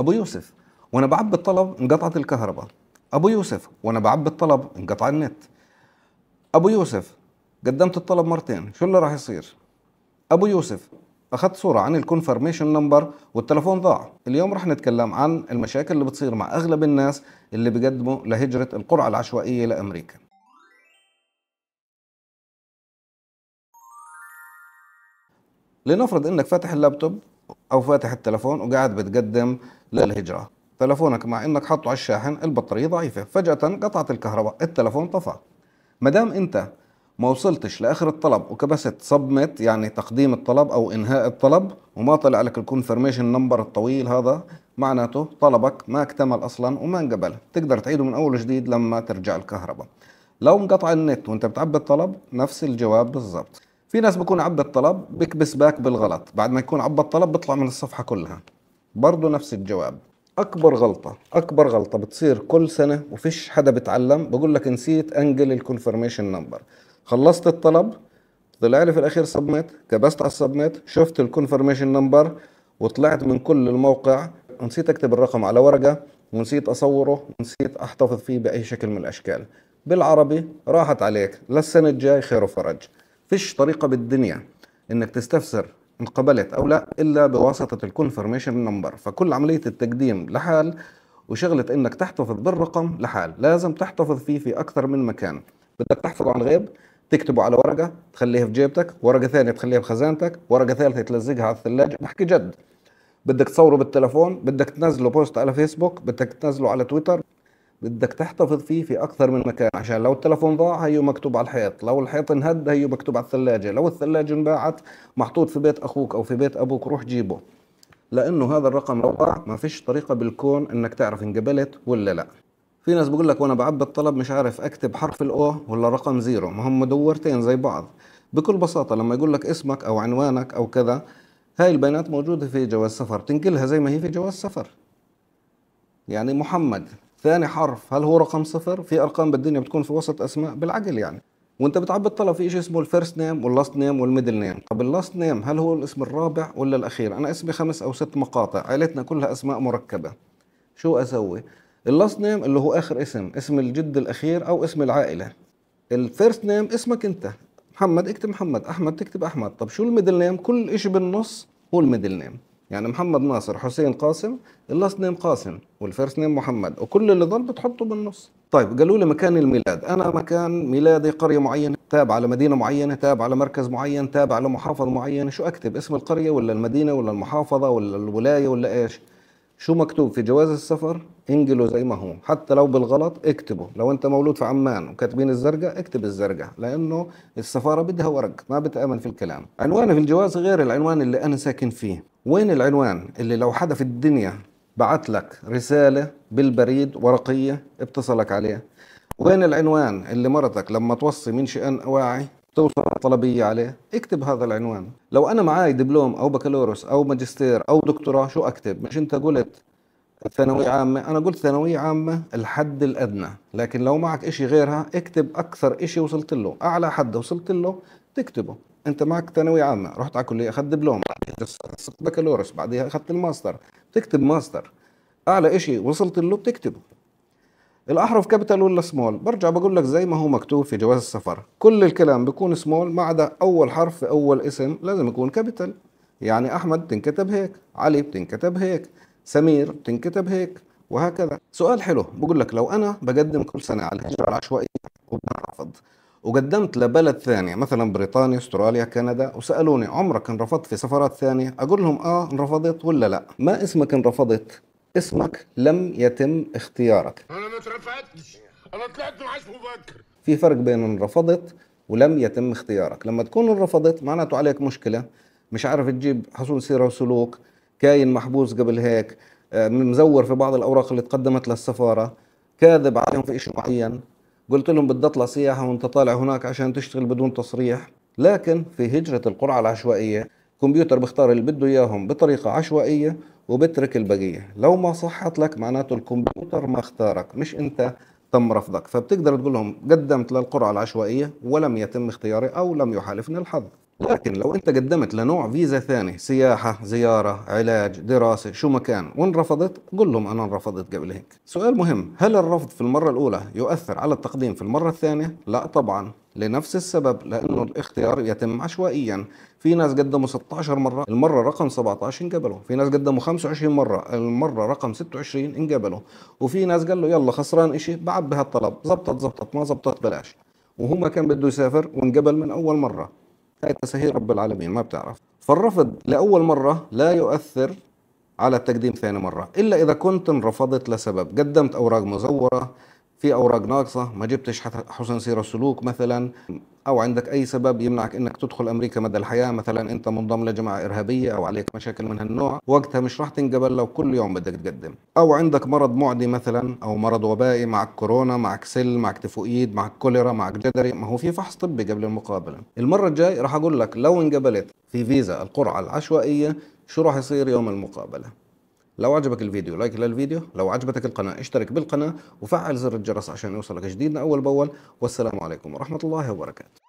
ابو يوسف وانا بعبي الطلب انقطعت الكهرباء ابو يوسف وانا بعبي الطلب انقطع النت ابو يوسف قدمت الطلب مرتين شو اللي راح يصير ابو يوسف اخذت صوره عن الكونفرميشن نمبر والتلفون ضاع اليوم راح نتكلم عن المشاكل اللي بتصير مع اغلب الناس اللي بيقدموا لهجره القرعه العشوائيه لامريكا لنفرض انك فاتح اللابتوب او فاتح التلفون وقاعد بتقدم للهجره تلفونك مع انك حاطه على الشاحن البطاريه ضعيفه فجاه قطعت الكهرباء التلفون طفى ما دام انت ما وصلتش لاخر الطلب وكبست سبمت يعني تقديم الطلب او انهاء الطلب وما طلع لك الكونفرميشن نمبر الطويل هذا معناته طلبك ما اكتمل اصلا وما انقبل تقدر تعيده من اول جديد لما ترجع الكهرباء لو انقطع النت وانت بتعبي الطلب نفس الجواب بالضبط في ناس بكون عبى الطلب بكبس باك بالغلط بعد ما يكون عبى الطلب بيطلع من الصفحه كلها برضه نفس الجواب اكبر غلطه اكبر غلطه بتصير كل سنه وفيش حدا بتعلم بقول لك نسيت انقل الكونفرميشن نمبر خلصت الطلب طلع لي في الاخير سبميت كبست على السبميت شفت الكونفرميشن نمبر وطلعت من كل الموقع ونسيت اكتب الرقم على ورقه ونسيت اصوره ونسيت احتفظ فيه باي شكل من الاشكال بالعربي راحت عليك للسنه الجاي خير وفرج فيش طريقة بالدنيا انك تستفسر انقبلت او لا الا بواسطة الكونفرميشن نمبر فكل عملية التقديم لحال وشغلة انك تحتفظ بالرقم لحال لازم تحتفظ فيه في اكثر من مكان بدك تحفظه عن غيب تكتبه على ورقة تخليها في جيبتك ورقة ثانية تخليها بخزانتك ورقة ثالثة تلزقها على الثلاجة بحكي جد بدك تصوره بالتلفون بدك تنزله بوست على فيسبوك بدك تنزله على تويتر بدك تحتفظ فيه في اكثر من مكان عشان لو التلفون ضاع هيو مكتوب على الحيط لو الحيط انهد هيو مكتوب على الثلاجه لو الثلاجه انباعت محطوط في بيت اخوك او في بيت ابوك روح جيبه لانه هذا الرقم لو ضاع ما فيش طريقه بالكون انك تعرف انقبلت ولا لا في ناس بقول لك وانا بعبي الطلب مش عارف اكتب حرف الاو ولا رقم زيرو ما هم دورتين زي بعض بكل بساطه لما يقول لك اسمك او عنوانك او كذا هاي البيانات موجوده في جواز سفر تنقلها زي ما هي في جواز سفر يعني محمد ثاني حرف هل هو رقم صفر في ارقام بالدنيا بتكون في وسط اسماء بالعقل يعني وانت بتعبي الطلب في شيء اسمه الفيرست نيم واللاست نيم والميدل نيم طب اللاست نيم هل هو الاسم الرابع ولا الاخير انا اسمي خمس او ست مقاطع عائلتنا كلها اسماء مركبه شو اسوي اللاست نيم اللي هو اخر اسم اسم الجد الاخير او اسم العائله الفيرست نيم اسمك انت محمد اكتب محمد احمد تكتب احمد طب شو الميدل نيم كل شيء بالنص هو الميدل نيم يعني محمد ناصر حسين قاسم اللاست نيم قاسم والفيرست نيم محمد وكل اللي ضل بتحطه بالنص طيب قالوا لي مكان الميلاد انا مكان ميلادي قريه معينه تابعه لمدينه معينه تابعه لمركز معين تابعه لمحافظه معينه شو اكتب اسم القريه ولا المدينه ولا المحافظه ولا الولايه ولا ايش شو مكتوب في جواز السفر انجله زي ما هو حتى لو بالغلط اكتبه لو انت مولود في عمان وكاتبين الزرقاء اكتب الزرقاء لانه السفاره بدها ورق ما بتامن في الكلام عنواني في الجواز غير العنوان اللي انا ساكن فيه وين العنوان اللي لو حدا في الدنيا بعت لك رسالة بالبريد ورقية اتصلك عليه وين العنوان اللي مرتك لما توصي من شأن واعي توصل طلبية عليه اكتب هذا العنوان لو أنا معاي دبلوم أو بكالوريوس أو ماجستير أو دكتوراه شو أكتب مش أنت قلت ثانوية عامة أنا قلت ثانوية عامة الحد الأدنى لكن لو معك إشي غيرها اكتب أكثر إشي وصلت له أعلى حد وصلت له تكتبه انت معك ثانوي عامه رحت على كليه اخذت دبلوم بعديها بكالوريوس بعديها اخذت الماستر بتكتب ماستر اعلى شيء وصلت له بتكتبه الاحرف كابيتال ولا سمول برجع بقول لك زي ما هو مكتوب في جواز السفر كل الكلام بيكون سمول ما عدا اول حرف في اول اسم لازم يكون كابيتال يعني احمد تنكتب هيك علي بتنكتب هيك سمير بتنكتب هيك وهكذا سؤال حلو بقول لك لو انا بقدم كل سنه على الهجره العشوائيه وبنرفض وقدمت لبلد ثانية مثلا بريطانيا استراليا كندا وسألوني عمرك انرفضت في سفرات ثانية أقول لهم آه انرفضت ولا لا ما اسمك انرفضت اسمك لم يتم اختيارك أنا ما أنا طلعت معاش مبكر في فرق بين انرفضت ولم يتم اختيارك لما تكون انرفضت معناته عليك مشكلة مش عارف تجيب حصول سيرة وسلوك كاين محبوس قبل هيك آه، مزور في بعض الأوراق اللي تقدمت للسفارة كاذب عليهم في شيء معين قلت لهم بدي اطلع سياحه وانت طالع هناك عشان تشتغل بدون تصريح لكن في هجره القرعه العشوائيه الكمبيوتر بيختار اللي بده اياهم بطريقه عشوائيه وبترك البقيه لو ما صحت لك معناته الكمبيوتر ما اختارك مش انت تم رفضك فبتقدر تقول لهم قدمت للقرعه العشوائيه ولم يتم اختياري او لم يحالفني الحظ لكن لو انت قدمت لنوع فيزا ثاني سياحة زيارة علاج دراسة شو مكان وان رفضت قل لهم انا رفضت قبل هيك سؤال مهم هل الرفض في المرة الاولى يؤثر على التقديم في المرة الثانية لا طبعا لنفس السبب لانه الاختيار يتم عشوائيا في ناس قدموا 16 مره المره رقم 17 انقبلوا في ناس قدموا 25 مره المره رقم 26 انقبلوا وفي ناس قال له يلا خسران إشي بعبي هالطلب زبطت زبطت ما زبطت بلاش وهو ما كان بده يسافر وانقبل من اول مره هاي تساهيل رب العالمين ما بتعرف فالرفض لأول مرة لا يؤثر على التقديم ثاني مرة إلا إذا كنت رفضت لسبب قدمت أوراق مزورة في اوراق ناقصه ما جبتش حسن سيره سلوك مثلا او عندك اي سبب يمنعك انك تدخل امريكا مدى الحياه مثلا انت منضم لجماعه ارهابيه او عليك مشاكل من هالنوع وقتها مش راح تنقبل لو كل يوم بدك تقدم او عندك مرض معدي مثلا او مرض وبائي معك كورونا معك سل معك تيفوئيد معك كوليرا معك جدري ما هو في فحص طبي قبل المقابله المره الجاي راح اقول لك لو انقبلت في فيزا القرعه العشوائيه شو راح يصير يوم المقابله لو عجبك الفيديو لايك للفيديو لو عجبتك القناة اشترك بالقناة وفعل زر الجرس عشان يوصلك جديدنا أول بأول والسلام عليكم ورحمة الله وبركاته